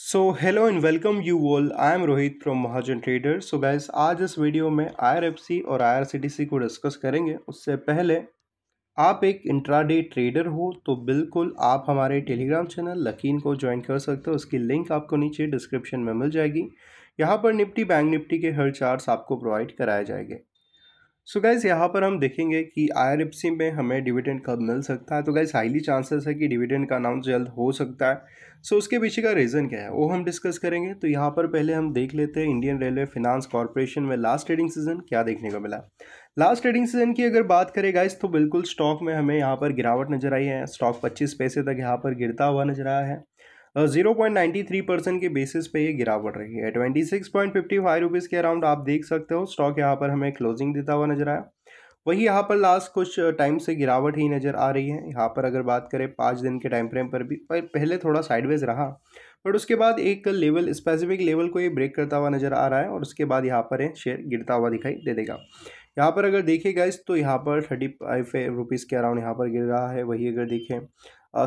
so hello and welcome you all I am Rohit from Mahajan trader so guys आज इस video में आई और आई को डिस्कस करेंगे उससे पहले आप एक इंट्राडे ट्रेडर हो तो बिल्कुल आप हमारे टेलीग्राम चैनल लकीन को ज्वाइन कर सकते हो उसकी लिंक आपको नीचे डिस्क्रिप्शन में मिल जाएगी यहाँ पर निफ्टी बैंक निफ्टी के हर चार्ट आपको प्रोवाइड कराए जाएंगे सो so गाइज़ यहाँ पर हम देखेंगे कि आई में हमें डिविडेंड कब मिल सकता है तो गाइज़ हाईली चांसेस है कि डिविडेंड का अनाउंस जल्द हो सकता है सो so उसके पीछे का रीज़न क्या है वो हम डिस्कस करेंगे तो यहाँ पर पहले हम देख लेते हैं इंडियन रेलवे फिनांस कॉरपोरेशन में लास्ट ट्रेडिंग सीजन क्या देखने को मिला लास्ट ट्रेडिंग सीजन की अगर बात करें गाइज तो बिल्कुल स्टॉक में हमें यहाँ पर गिरावट नजर आई है स्टॉक पच्चीस पैसे तक यहाँ पर गिरता हुआ नजर आया है zero point ninety three percent के बेसिस पे ये गिरावट रही है twenty six point fifty five rupees के अराउंड आप देख सकते हो स्टॉक यहाँ पर हमें क्लोजिंग देता हुआ नजर आया वही यहाँ पर लास्ट कुछ टाइम से गिरावट ही नज़र आ रही है यहाँ पर अगर बात करें पाँच दिन के टाइम फ्रेम पर भी पर पहले थोड़ा साइडवेज रहा बट उसके बाद एक लेवल स्पेसिफिक लेवल को ये ब्रेक करता हुआ नज़र आ रहा है और उसके बाद यहाँ पर शेयर गिरता हुआ दिखाई दे देगा यहाँ पर अगर देखे गए तो यहाँ पर थर्टी फाइव रुपीज़ के अराउंड यहाँ पर गिर रहा है वही अगर देखें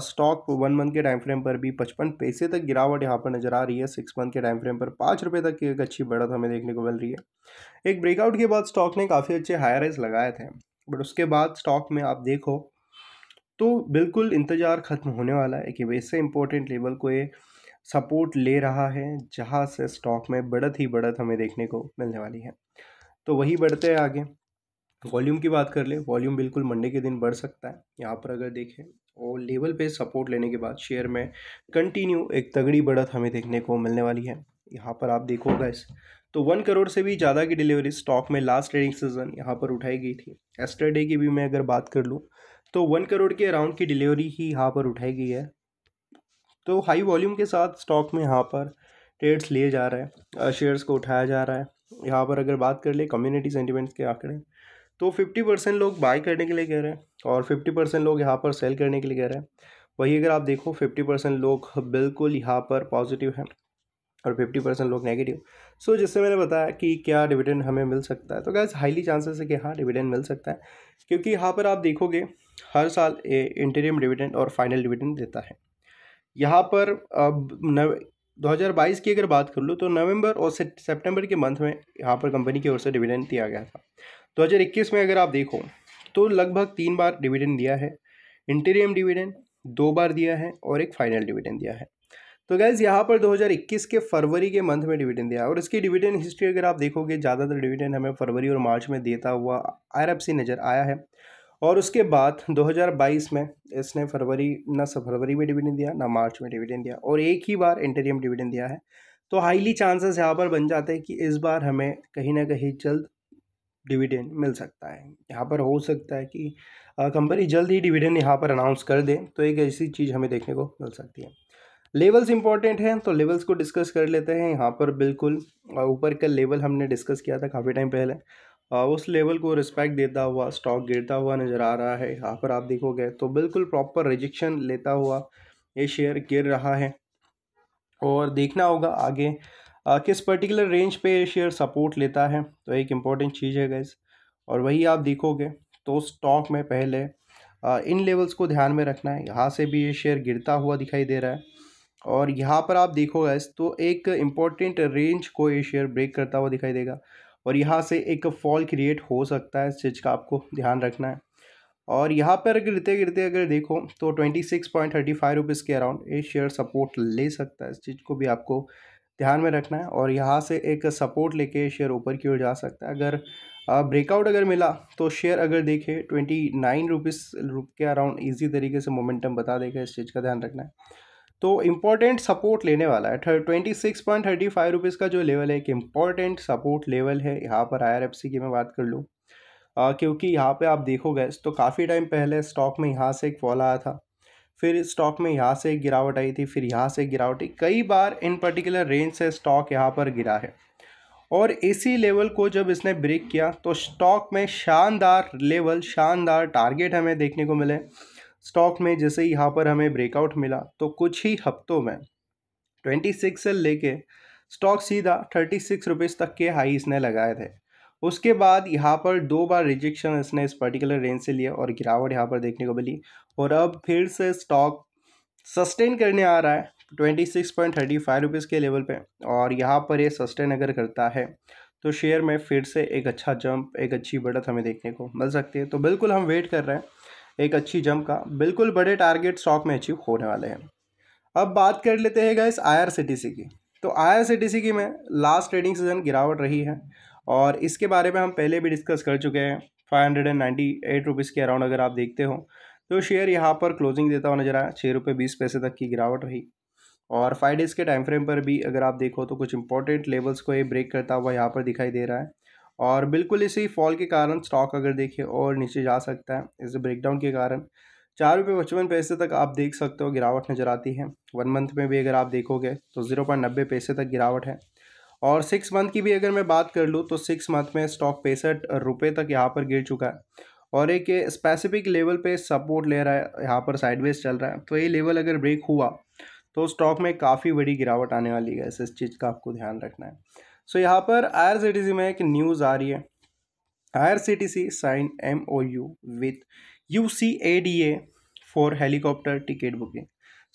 स्टॉक वन मंथ के टाइम फ्रेम पर भी पचपन पैसे तक गिरावट यहाँ पर नजर आ रही है सिक्स मंथ के टाइम फ्रेम पर पाँच रुपये तक की एक अच्छी बढ़त हमें देखने को मिल रही है एक ब्रेकआउट के बाद स्टॉक ने काफ़ी अच्छे हायर राइज लगाए थे बट उसके बाद स्टॉक में आप देखो तो बिल्कुल इंतज़ार ख़त्म होने वाला है कि वैसे इंपॉर्टेंट लेवल को ये सपोर्ट ले रहा है जहाँ से स्टॉक में बढ़त ही बढ़त हमें देखने को मिलने वाली है तो वही बढ़ते हैं आगे वॉल्यूम की बात कर ले वॉल्यूम बिल्कुल मंडे के दिन बढ़ सकता है यहाँ पर अगर देखें और लेवल पे सपोर्ट लेने के बाद शेयर में कंटिन्यू एक तगड़ी बढ़त हमें देखने को मिलने वाली है यहाँ पर आप देखो गैस तो वन करोड़ से भी ज़्यादा की डिलीवरी स्टॉक में लास्ट ट्रेडिंग सीजन यहाँ पर उठाई गई थी एस्टरडे की भी मैं अगर बात कर लूँ तो वन करोड़ के अराउंड की डिलीवरी ही यहाँ पर उठाई गई है तो हाई वॉल्यूम के साथ स्टॉक में यहाँ पर ट्रेड्स लिए जा रहे हैं शेयर्स को उठाया जा रहा है यहाँ पर अगर बात कर ले कम्युनिटी सेंटिमेंट्स के आंकड़े तो फिफ्टी परसेंट लोग बाय करने के लिए कह रहे हैं और फिफ्टी परसेंट लोग यहाँ पर सेल करने के लिए कह रहे हैं वही अगर आप देखो फिफ्टी परसेंट लोग बिल्कुल यहाँ पर पॉजिटिव हैं और फिफ्टी परसेंट लोग नेगेटिव सो so, जिससे मैंने बताया कि क्या डिविडेंड हमें मिल सकता है तो गैस हाईली चांसेस है कि हाँ डिविडेंड मिल सकता है क्योंकि यहाँ पर आप देखोगे हर साल इंटरियम डिविडेंड और फाइनल डिविडेंड देता है यहाँ पर अब नव 2022 की अगर बात कर लूँ तो नवंबर और सितंबर के मंथ में यहाँ पर कंपनी की ओर से डिविडेंड दिया गया था दो हज़ार इक्कीस में अगर आप देखो तो लगभग तीन बार डिविडेंड दिया है इंटीरियम डिविडेंड दो बार दिया है और एक फाइनल डिविडेंड दिया है तो गैज़ यहाँ पर 2021 के फरवरी के मंथ में डिविडेंड दिया और इसकी डिविडेंड हिस्ट्री अगर आप देखोगे ज़्यादातर डिविडेंड हमें फरवरी और मार्च में देता हुआ आर सी नज़र आया है और उसके बाद 2022 में इसने फरवरी ना फरवरी में डिविडेंड दिया ना मार्च में डिविडेंड दिया और एक ही बार इंटरियम डिविडेंड दिया है तो हाईली चांसेस यहाँ पर बन जाते हैं कि इस बार हमें कहीं ना कहीं जल्द डिविडेंड मिल सकता है यहाँ पर हो सकता है कि कंपनी जल्द ही डिविडेंड यहाँ पर अनाउंस कर दे तो एक ऐसी चीज़ हमें देखने को मिल सकती है लेवल्स इंपॉर्टेंट हैं तो लेवल्स को डिस्कस कर लेते हैं यहाँ पर बिल्कुल ऊपर का लेवल हमने डिस्कस किया था काफ़ी टाइम पहले उस लेवल को रिस्पेक्ट देता हुआ स्टॉक गिरता हुआ नज़र आ रहा है यहाँ पर आप देखोगे तो बिल्कुल प्रॉपर रिजेक्शन लेता हुआ ये शेयर गिर रहा है और देखना होगा आगे किस पर्टिकुलर रेंज पे शेयर सपोर्ट लेता है तो एक इम्पॉर्टेंट चीज़ है गैस और वही आप देखोगे तो स्टॉक में पहले इन लेवल्स को ध्यान में रखना है यहाँ से भी ये शेयर गिरता हुआ दिखाई दे रहा है और यहाँ पर आप देखो गैस तो एक इम्पॉर्टेंट रेंज को ये शेयर ब्रेक करता हुआ दिखाई देगा और यहाँ से एक फॉल क्रिएट हो सकता है इस चीज़ का आपको ध्यान रखना है और यहाँ पर गिरते गिरते अगर देखो तो twenty six point thirty five rupees के अराउंड ये शेयर सपोर्ट ले सकता है इस चीज़ को भी आपको ध्यान में रखना है और यहाँ से एक सपोर्ट लेके शेयर ऊपर की ओर जा सकता है अगर ब्रेकआउट अगर मिला तो शेयर अगर देखे ट्वेंटी नाइन रुपीज़ रुप के अराउंड इजी तरीके से मोमेंटम बता देगा इस चीज़ का ध्यान रखना है तो इम्पॉर्टेंट सपोर्ट लेने वाला है twenty six point thirty five rupees का जो लेवल है एक इम्पॉर्टेंट सपोर्ट लेवल है यहाँ पर आई आर एफ सी की मैं बात कर लूँ क्योंकि यहाँ पर आप देखोगे तो काफ़ी टाइम पहले स्टॉक में यहाँ से एक फॉल आया था फिर स्टॉक में यहाँ से गिरावट आई थी फिर यहाँ से गिरावट आई कई बार इन पर्टिकुलर रेंज से स्टॉक यहाँ पर गिरा है और इसी लेवल को जब इसने ब्रेक किया तो स्टॉक में शानदार लेवल शानदार टारगेट हमें देखने को मिले स्टॉक में जैसे ही यहाँ पर हमें ब्रेकआउट मिला तो कुछ ही हफ्तों में ट्वेंटी सिक्स से लेके स्टॉक सीधा थर्टी सिक्स रुपीज़ तक के हाई इसने लगाए थे उसके बाद यहाँ पर दो बार रिजेक्शन इसने इस पर्टिकुलर रेंज से लिया और गिरावट यहाँ पर देखने को मिली और अब फिर से स्टॉक सस्टेन करने आ रहा है twenty six point thirty five rupees के लेवल पे और यहाँ पर ये सस्टेन अगर करता है तो शेयर में फिर से एक अच्छा जंप एक अच्छी बढ़त हमें देखने को मिल सकती है तो बिल्कुल हम वेट कर रहे हैं एक अच्छी जंप का बिल्कुल बड़े टारगेट स्टॉक में अचीव होने वाले हैं अब बात कर लेते हैं गए आई की तो आई की में लास्ट ट्रेडिंग सीजन गिरावट रही है और इसके बारे में हम पहले भी डिस्कस कर चुके हैं five hundred and ninety eight rupees के अराउंड अगर आप देखते हो तो शेयर यहाँ पर क्लोजिंग देता हुआ नजर आया छः रुपये बीस पैसे तक की गिरावट रही और फाइव डेज़ के टाइम फ्रेम पर भी अगर आप देखो तो कुछ इंपॉर्टेंट लेवल्स को ये ब्रेक करता हुआ यहाँ पर दिखाई दे रहा है और बिल्कुल इसी फॉल के कारण स्टॉक अगर देखिए और नीचे जा सकता है इस ब्रेकडाउन के कारण चार रुपये पचपन पैसे तक आप देख सकते हो गिरावट नज़र आती है वन मंथ में भी अगर आप देखोगे तो ज़ीरो पॉइंट नब्बे पैसे तक गिरावट है और सिक्स मंथ की भी अगर मैं बात कर लूँ तो सिक्स मंथ में स्टॉक पैंसठ रुपये तक यहाँ पर गिर चुका है और एक स्पेसिफिक लेवल पे सपोर्ट ले रहा है यहाँ पर साइडवेज चल रहा है तो ये लेवल अगर ब्रेक हुआ तो स्टॉक में काफ़ी बड़ी गिरावट आने वाली है इस चीज़ का आपको ध्यान रखना है सो यहाँ पर आयर सी टी सी में एक न्यूज़ आ रही है I R C T C sign M O U with U C A D A for helicopter ticket booking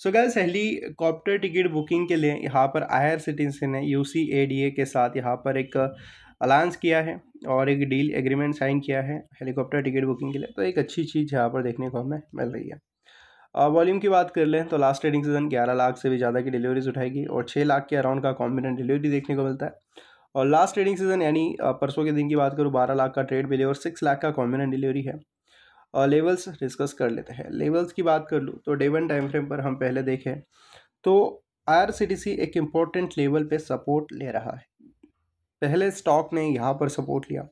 so helicopter ticket booking के लिए यहाँ पर आई आर सी टी सी ने यू सी ए डी ए के साथ यहाँ पर एक अलायंस uh, किया है और एक डील एग्रीमेंट साइन किया है हेलीकॉप्टर टिकट बुकिंग के लिए तो एक अच्छी चीज़ यहाँ पर देखने को हमें मिल रही है वॉल्यूम uh, की बात कर लें तो लास्ट ट्रेडिंग सीजन 11 लाख से भी ज़्यादा की डिलीवरीज उठाएगी और 6 लाख के अराउंड का कॉम्बिनेंट डिलीवरी देखने को मिलता है और लास्ट ट्रेडिंग सीजन यानी uh, परसों के दिन की बात करूँ बारह लाख का ट्रेड मिले और सिक्स लाख का कॉम्बिनेंट डिलीवरी है और लेवल्स डिस्कस कर लेते हैं लेवल्स की बात कर लूँ तो डे वन टाइम फ्रेम पर हम पहले देखें तो आई एक इम्पोर्टेंट लेवल पर सपोर्ट ले रहा है पहले स्टॉक ने यहाँ पर सपोर्ट लिया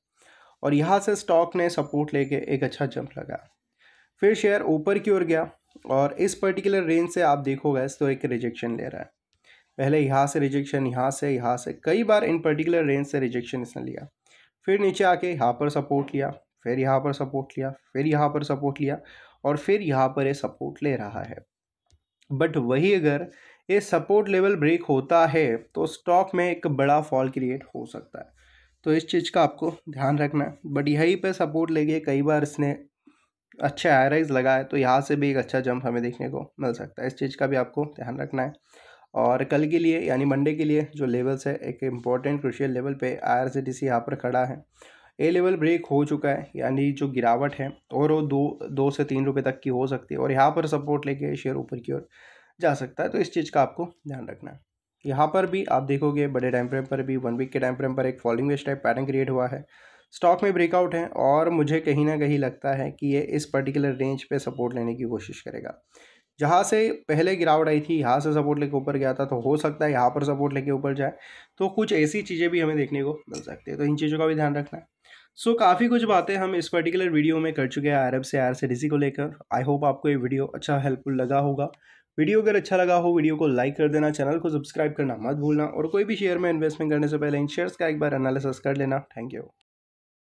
और यहाँ से स्टॉक ने सपोर्ट लेके एक अच्छा जंप लगाया फिर शेयर ऊपर की ओर गया और इस पर्टिकुलर रेंज से आप देखोगे तो एक रिजेक्शन ले रहा है पहले यहाँ से रिजेक्शन यहाँ से यहाँ से कई बार इन पर्टिकुलर रेंज से रिजेक्शन इसने लिया फिर नीचे आके यहाँ पर सपोर्ट लिया फिर यहाँ पर सपोर्ट लिया फिर यहाँ पर सपोर्ट लिया और फिर यहाँ पर ये सपोर्ट ले रहा है बट वही अगर ये सपोर्ट लेवल ब्रेक होता है तो स्टॉक में एक बड़ा फॉल क्रिएट हो सकता है तो इस चीज़ का आपको ध्यान रखना है बट यहीं पे सपोर्ट लेके कई बार इसने अच्छे आयराइज लगाए तो यहाँ से भी एक अच्छा जंप हमें देखने को मिल सकता है इस चीज़ का भी आपको ध्यान रखना है और कल के लिए यानी मंडे के लिए जो लेवल्स है एक इम्पॉर्टेंट क्रुशियल लेवल पे आई आर सी टी सी यहाँ पर खड़ा है ए लेवल ब्रेक हो चुका है यानी जो गिरावट है और वो दो दो से तीन रुपये तक की हो सकती है और यहाँ पर सपोर्ट लेके शेयर ऊपर की ओर जा सकता है तो इस चीज़ का आपको ध्यान रखना है यहाँ पर भी आप देखोगे बड़े टाइम फ्रेम पर भी वन वीक के टाइम फ्रेम पर एक फॉलिंग वेस्ट टाइप पैटर्न क्रिएट हुआ है स्टॉक में ब्रेकआउट है और मुझे कहीं ना कहीं लगता है कि ये इस पर्टिकुलर रेंज पर सपोर्ट लेने की कोशिश करेगा जहाँ से पहले गिरावट आई थी यहाँ से सपोर्ट लेके ऊपर गया था तो हो सकता है यहाँ पर सपोर्ट लेके ऊपर जाए तो कुछ ऐसी चीज़ें भी हमें देखने को मिल सकती है तो इन चीज़ों का भी ध्यान रखना है सो so, काफ़ी कुछ बातें हम इस पर्टिकुलर वीडियो में कर चुके हैं अरब से आर सी को लेकर आई होप आपको ये वीडियो अच्छा हेल्पफुल लगा होगा वीडियो अगर अच्छा लगा हो वीडियो को लाइक कर देना चैनल को सब्सक्राइब करना मत भूलना और कोई भी शेयर में इन्वेस्टमेंट करने से पहले इन शेयर्स का एक बार एनालिसिस कर लेना थैंक यू